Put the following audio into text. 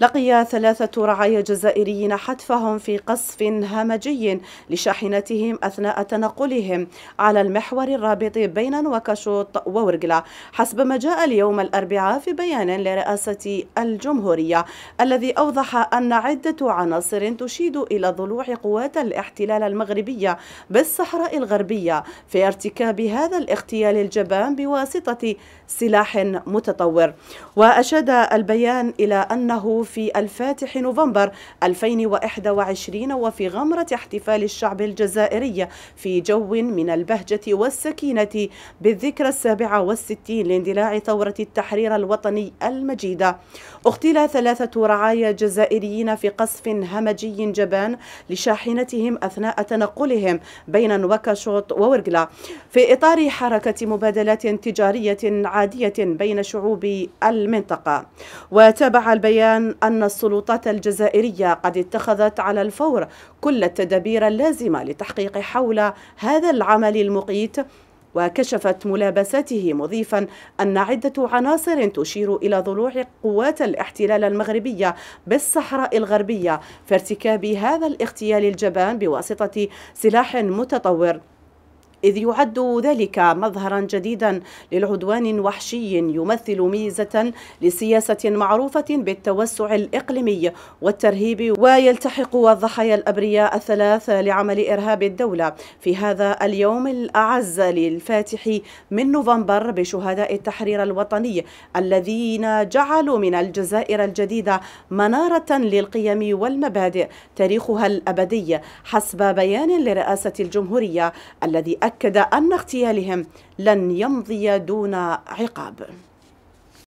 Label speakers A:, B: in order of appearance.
A: لقي ثلاثة رعايا جزائريين حتفهم في قصف همجي لشاحنتهم أثناء تنقلهم على المحور الرابط بين نواكشوط وورقلة حسب ما جاء اليوم الأربعاء في بيان لرئاسة الجمهورية الذي أوضح أن عدة عناصر تشيد إلى ضلوع قوات الاحتلال المغربية بالصحراء الغربية في ارتكاب هذا الاغتيال الجبان بواسطة سلاح متطور وأشاد البيان إلى أنه في الفاتح نوفمبر 2021 وفي غمرة احتفال الشعب الجزائري في جو من البهجة والسكينة بالذكرى السابعة والستين لاندلاع ثورة التحرير الوطني المجيدة اغتيل ثلاثة رعايا جزائريين في قصف همجي جبان لشاحنتهم أثناء تنقلهم بين نواكشوط وورقلا في إطار حركة مبادلات تجارية عادية بين شعوب المنطقة وتابع البيان أن السلطات الجزائرية قد اتخذت على الفور كل التدابير اللازمة لتحقيق حول هذا العمل المقيت وكشفت ملابساته مضيفا أن عدة عناصر تشير إلى ضلوع قوات الاحتلال المغربية بالصحراء الغربية في ارتكاب هذا الاغتيال الجبان بواسطة سلاح متطور إذ يعد ذلك مظهرا جديدا للعدوان وحشي يمثل ميزة لسياسة معروفة بالتوسع الإقليمي والترهيب ويلتحق الضحايا الأبرياء الثلاث لعمل إرهاب الدولة في هذا اليوم الأعز للفاتح من نوفمبر بشهداء التحرير الوطني الذين جعلوا من الجزائر الجديدة منارة للقيم والمبادئ تاريخها الأبدي حسب بيان لرئاسة الجمهورية الذي أكد أن اغتيالهم لن يمضي دون عقاب